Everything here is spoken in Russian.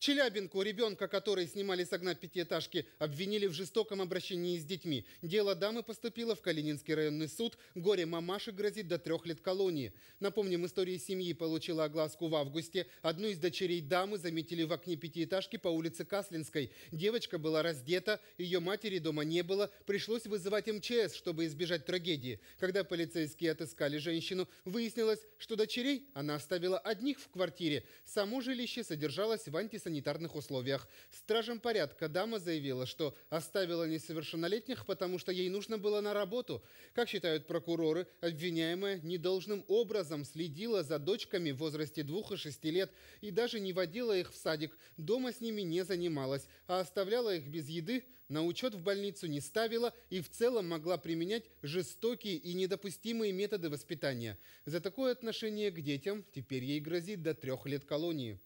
Челябинку ребенка, который снимали с огна пятиэтажки, обвинили в жестоком обращении с детьми. Дело дамы поступило в Калининский районный суд. Горе мамаши грозит до трех лет колонии. Напомним, история семьи получила огласку в августе. Одну из дочерей дамы заметили в окне пятиэтажки по улице Каслинской. Девочка была раздета, ее матери дома не было. Пришлось вызывать МЧС, чтобы избежать трагедии. Когда полицейские отыскали женщину, выяснилось, что дочерей она оставила одних в квартире. Само жилище содержалось в антисанитарном санитарных условиях. стражам порядка дама заявила, что оставила несовершеннолетних, потому что ей нужно было на работу. Как считают прокуроры, обвиняемая недолжным образом следила за дочками в возрасте двух и шести лет и даже не водила их в садик, дома с ними не занималась, а оставляла их без еды, на учет в больницу не ставила и в целом могла применять жестокие и недопустимые методы воспитания. За такое отношение к детям теперь ей грозит до трех лет колонии.